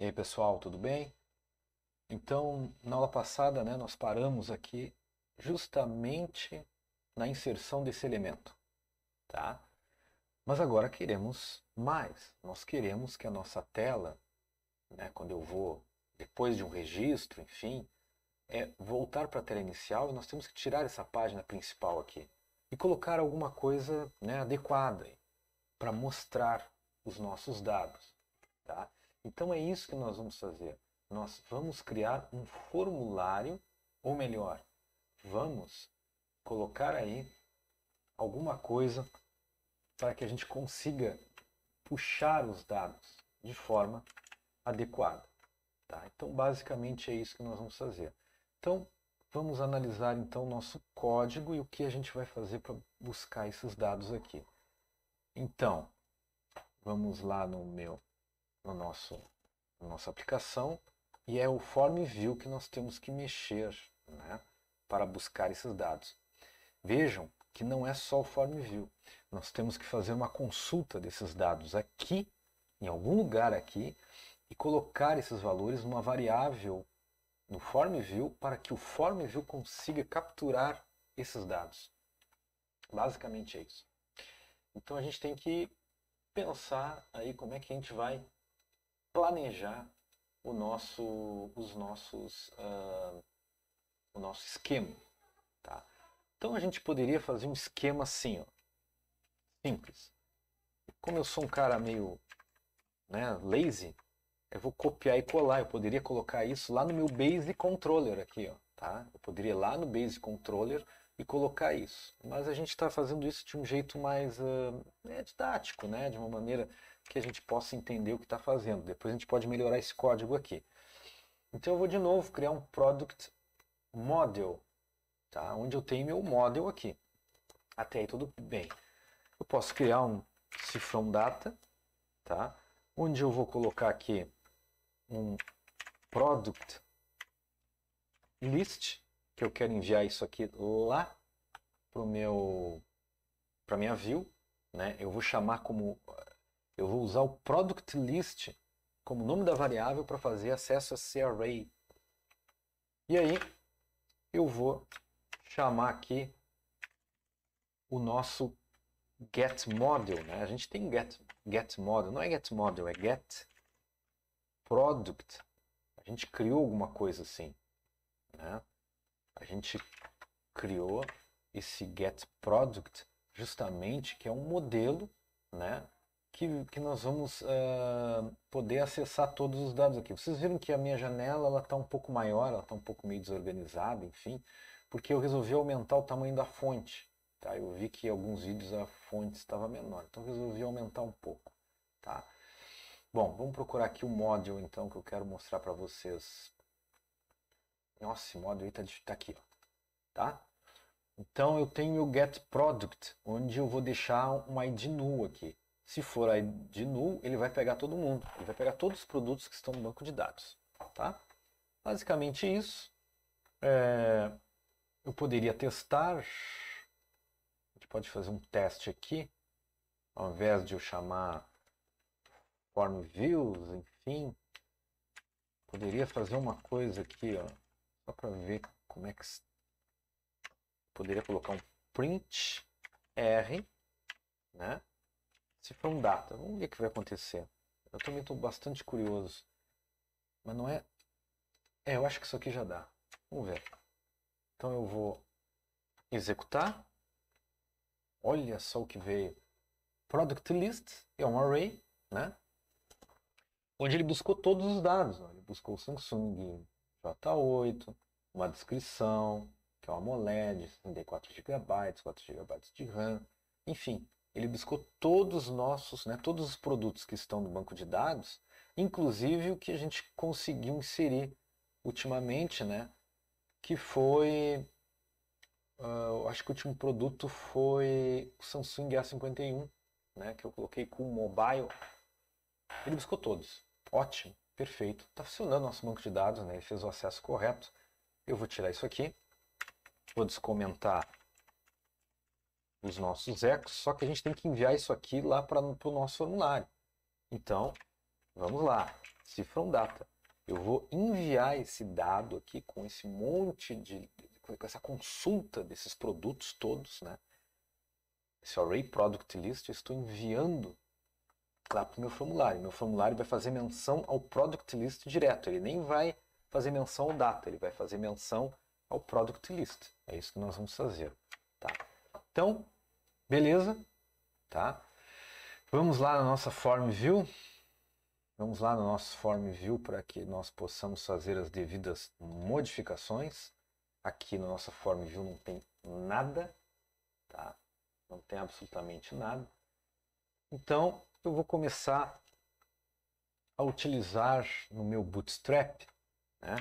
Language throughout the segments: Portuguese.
E aí pessoal, tudo bem? Então, na aula passada, né, nós paramos aqui justamente na inserção desse elemento, tá? Mas agora queremos mais. Nós queremos que a nossa tela, né, quando eu vou depois de um registro, enfim, é voltar para a tela inicial e nós temos que tirar essa página principal aqui e colocar alguma coisa né, adequada para mostrar os nossos dados, tá? Então é isso que nós vamos fazer. Nós vamos criar um formulário, ou melhor, vamos colocar aí alguma coisa para que a gente consiga puxar os dados de forma adequada. Tá? Então, basicamente é isso que nós vamos fazer. Então, vamos analisar então nosso código e o que a gente vai fazer para buscar esses dados aqui. Então, vamos lá no meu no nosso, na nossa aplicação e é o form view que nós temos que mexer né, para buscar esses dados. Vejam que não é só o form view, nós temos que fazer uma consulta desses dados aqui, em algum lugar aqui, e colocar esses valores numa variável no form view para que o form view consiga capturar esses dados. Basicamente é isso. Então a gente tem que pensar aí como é que a gente vai planejar o nosso, os nossos, uh, o nosso esquema. Tá? Então a gente poderia fazer um esquema assim, ó, simples. Como eu sou um cara meio né, lazy, eu vou copiar e colar. Eu poderia colocar isso lá no meu Base Controller aqui, ó, tá? Eu poderia ir lá no Base Controller e colocar isso. Mas a gente está fazendo isso de um jeito mais uh, é didático, né? De uma maneira que a gente possa entender o que está fazendo. Depois a gente pode melhorar esse código aqui. Então eu vou de novo criar um product model, tá? onde eu tenho meu model aqui. Até aí tudo bem. Eu posso criar um cifrão data, tá? onde eu vou colocar aqui um product list, que eu quero enviar isso aqui lá para o meu para minha view, né? Eu vou chamar como eu vou usar o product list como nome da variável para fazer acesso a esse array. E aí eu vou chamar aqui o nosso get model, né? A gente tem get get model, não é get model, é get product. A gente criou alguma coisa assim, né? A gente criou esse get product justamente que é um modelo, né, que, que nós vamos uh, poder acessar todos os dados aqui. Vocês viram que a minha janela está um pouco maior, ela está um pouco meio desorganizada, enfim, porque eu resolvi aumentar o tamanho da fonte. Tá? Eu vi que em alguns vídeos a fonte estava menor, então resolvi aumentar um pouco. Tá? Bom, vamos procurar aqui o module então que eu quero mostrar para vocês. Nossa, esse module está tá aqui. Ó. Tá? Então eu tenho o getProduct, onde eu vou deixar um id nu aqui. Se for aí de null, ele vai pegar todo mundo. Ele vai pegar todos os produtos que estão no banco de dados. Tá? Basicamente isso. É, eu poderia testar. A gente pode fazer um teste aqui. Ao invés de eu chamar form views, enfim. Poderia fazer uma coisa aqui, ó, só para ver como é que poderia colocar um print r, né? Se for um data, vamos ver o que vai acontecer. Eu também estou bastante curioso. Mas não é... É, eu acho que isso aqui já dá. Vamos ver. Então eu vou executar. Olha só o que veio. Product list é um array, né? Onde ele buscou todos os dados. Né? Ele buscou o Samsung J8, uma descrição, que é uma AMOLED, 64 GB, 4 GB de RAM, enfim, ele buscou todos os nossos, né, todos os produtos que estão no banco de dados, inclusive o que a gente conseguiu inserir ultimamente, né, que foi, uh, acho que o último produto foi o Samsung A51, né, que eu coloquei com o mobile, ele buscou todos, ótimo, perfeito, está funcionando nosso banco de dados, né, ele fez o acesso correto, eu vou tirar isso aqui, vou descomentar os nossos ecos, só que a gente tem que enviar isso aqui lá para o nosso formulário. Então, vamos lá, cifra data. Eu vou enviar esse dado aqui com esse monte de, com essa consulta desses produtos todos, né? Esse array product list eu estou enviando lá para o meu formulário. Meu formulário vai fazer menção ao product list direto. Ele nem vai fazer menção ao data, ele vai fazer menção ao product list. É isso que nós vamos fazer. Então, beleza, tá? Vamos lá na nossa form view. Vamos lá no nosso form view para que nós possamos fazer as devidas modificações. Aqui na nossa form view não tem nada, tá? Não tem absolutamente nada. Então, eu vou começar a utilizar no meu Bootstrap, né?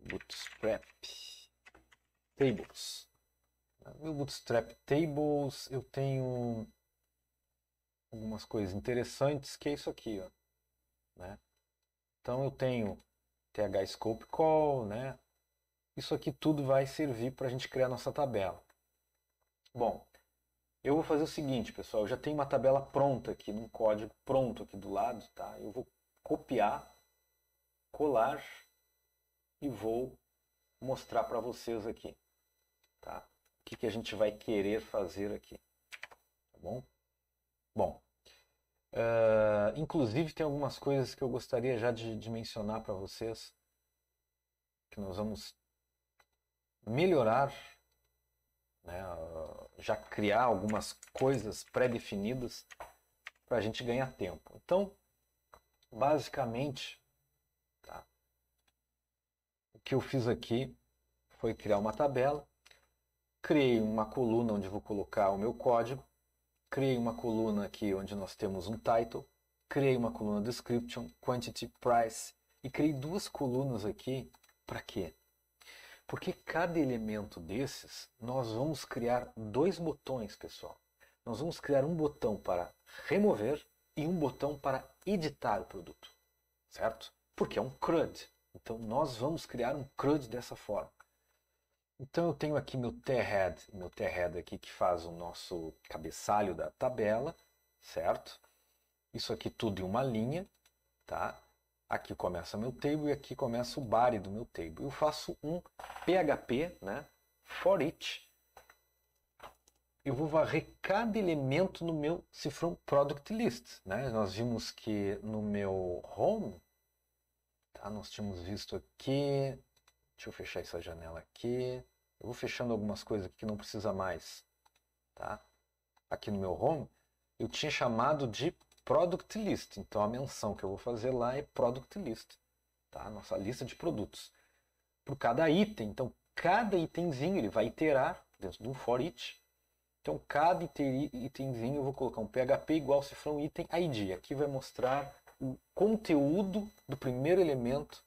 Bootstrap Tables meu Bootstrap Tables, eu tenho algumas coisas interessantes, que é isso aqui, ó, né? Então eu tenho TH Scope Call, né? Isso aqui tudo vai servir para a gente criar nossa tabela. Bom, eu vou fazer o seguinte, pessoal, eu já tenho uma tabela pronta aqui, num código pronto aqui do lado, tá? Eu vou copiar, colar e vou mostrar para vocês aqui, tá? que, que a gente vai querer fazer aqui. Tá bom? Bom, uh, inclusive tem algumas coisas que eu gostaria já de, de mencionar para vocês, que nós vamos melhorar, né, ah, já criar algumas coisas pré-definidas para a gente ganhar tempo. Então, basicamente, tá, o que eu fiz aqui foi criar uma tabela criei uma coluna onde vou colocar o meu código, criei uma coluna aqui onde nós temos um title, criei uma coluna description, quantity, price e criei duas colunas aqui para quê? Porque cada elemento desses nós vamos criar dois botões, pessoal. Nós vamos criar um botão para remover e um botão para editar o produto, certo? Porque é um CRUD. Então nós vamos criar um CRUD dessa forma. Então eu tenho aqui meu T-head, meu T-head aqui que faz o nosso cabeçalho da tabela, certo? Isso aqui tudo em uma linha, tá? Aqui começa meu table e aqui começa o body do meu table. Eu faço um PHP, né? For each. Eu vou varrer cada elemento no meu cifrão product list, né? Nós vimos que no meu home, tá? Nós tínhamos visto aqui Deixa eu fechar essa janela aqui. Eu vou fechando algumas coisas aqui que não precisa mais. Tá? Aqui no meu home, eu tinha chamado de product list. Então a menção que eu vou fazer lá é product list. Tá? Nossa lista de produtos. Por cada item. Então cada itemzinho ele vai iterar dentro de um for each. Então cada itemzinho eu vou colocar um php igual cifrão item id. Aqui vai mostrar o conteúdo do primeiro elemento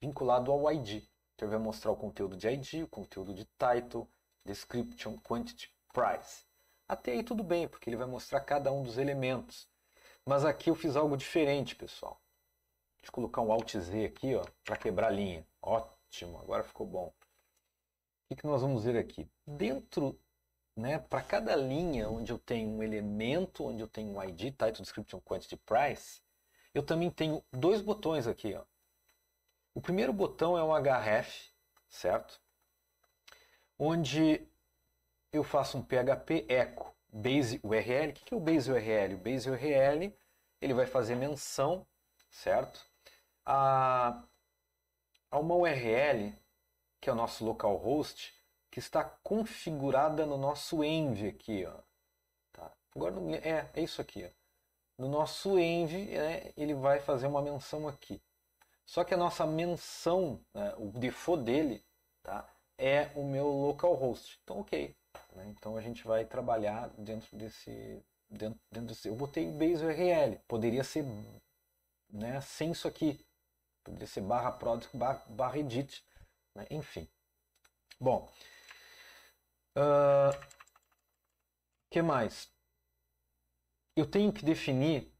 vinculado ao ID. Então ele vai mostrar o conteúdo de ID, o conteúdo de title, description, quantity, price. Até aí tudo bem, porque ele vai mostrar cada um dos elementos. Mas aqui eu fiz algo diferente, pessoal. Deixa eu colocar um Alt Z aqui, ó, para quebrar a linha. Ótimo, agora ficou bom. O que, que nós vamos ver aqui? Dentro, né, para cada linha onde eu tenho um elemento, onde eu tenho um ID, Title, Description, Quantity, Price, eu também tenho dois botões aqui, ó. O primeiro botão é um href, certo? Onde eu faço um php echo base URL. O que é o base URL? O base URL ele vai fazer menção, certo? A, a uma URL, que é o nosso localhost, que está configurada no nosso env aqui, ó. Tá. Agora é, é isso aqui, ó. No nosso env, né, ele vai fazer uma menção aqui. Só que a nossa menção, né, o default dele, tá, é o meu localhost. Então, ok. Né? Então a gente vai trabalhar dentro desse, dentro, dentro desse. Eu botei base URL. Poderia ser né, sem isso aqui. Poderia ser barra product, barra, barra edit. Né? Enfim. Bom. O uh, ah, que mais? Eu tenho que definir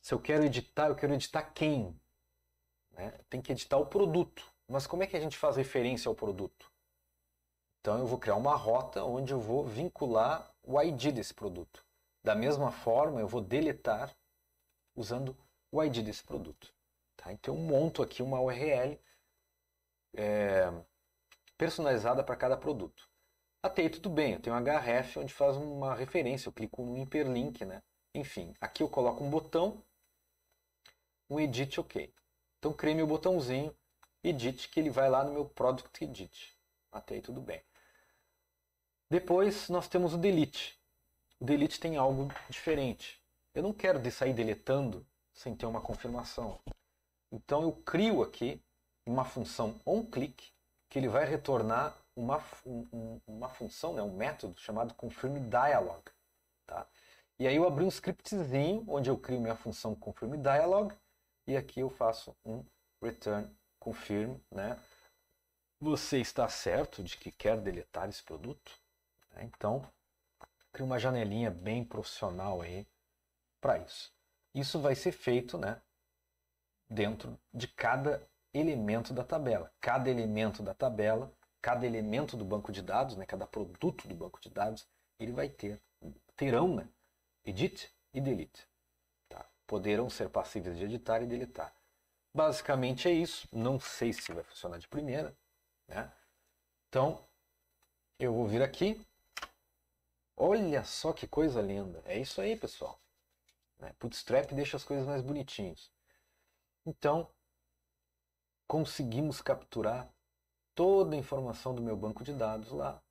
se eu quero editar, eu quero editar quem. Né? Tem que editar o produto. Mas como é que a gente faz referência ao produto? Então eu vou criar uma rota onde eu vou vincular o ID desse produto. Da mesma forma, eu vou deletar usando o ID desse produto. Tá? Então eu monto aqui uma URL é, personalizada para cada produto. Até aí tudo bem, eu tenho um href onde faz uma referência, eu clico no hiperlink, né? Enfim, aqui eu coloco um botão, um edit OK. Então crie meu botãozinho, edit, que ele vai lá no meu product edit. Até aí tudo bem. Depois nós temos o delete. O delete tem algo diferente. Eu não quero de sair deletando sem ter uma confirmação. Então eu crio aqui uma função onClick que ele vai retornar uma, um, uma função, né, um método chamado confirmDialog. Tá? E aí eu abri um scriptzinho onde eu crio minha função confirmDialog e aqui eu faço um return confirm, né? Você está certo de que quer deletar esse produto? Né? Então, cria uma janelinha bem profissional aí para isso. Isso vai ser feito, né? Dentro de cada elemento da tabela. Cada elemento da tabela, cada elemento do banco de dados, né? Cada produto do banco de dados, ele vai ter terão, né? Edit e delete poderão ser passíveis de editar e deletar. Basicamente é isso. Não sei se vai funcionar de primeira. Né? Então, eu vou vir aqui. Olha só que coisa linda. É isso aí, pessoal. Né? Bootstrap deixa as coisas mais bonitinhas. Então, conseguimos capturar toda a informação do meu banco de dados lá.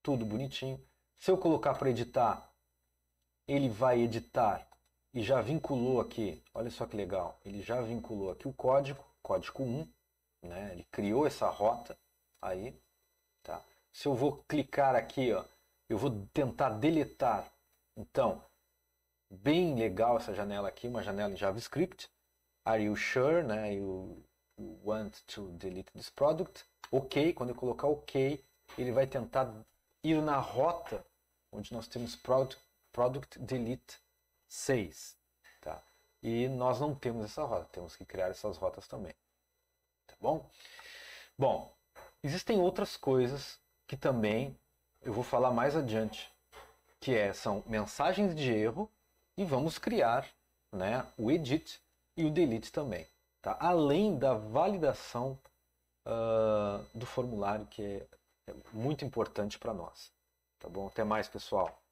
Tudo bonitinho. Se eu colocar para editar, ele vai editar e já vinculou aqui, olha só que legal, ele já vinculou aqui o código, código 1, né? ele criou essa rota aí, tá? Se eu vou clicar aqui, ó, eu vou tentar deletar, então, bem legal essa janela aqui, uma janela em JavaScript, are you sure, né, you, you want to delete this product, ok, quando eu colocar ok, ele vai tentar ir na rota onde nós temos product, product delete 6. Tá? E nós não temos essa rota, temos que criar essas rotas também. Tá bom? Bom, existem outras coisas que também eu vou falar mais adiante, que é, são mensagens de erro e vamos criar né, o edit e o delete também. Tá? Além da validação uh, do formulário, que é, é muito importante para nós. Tá bom? Até mais, pessoal.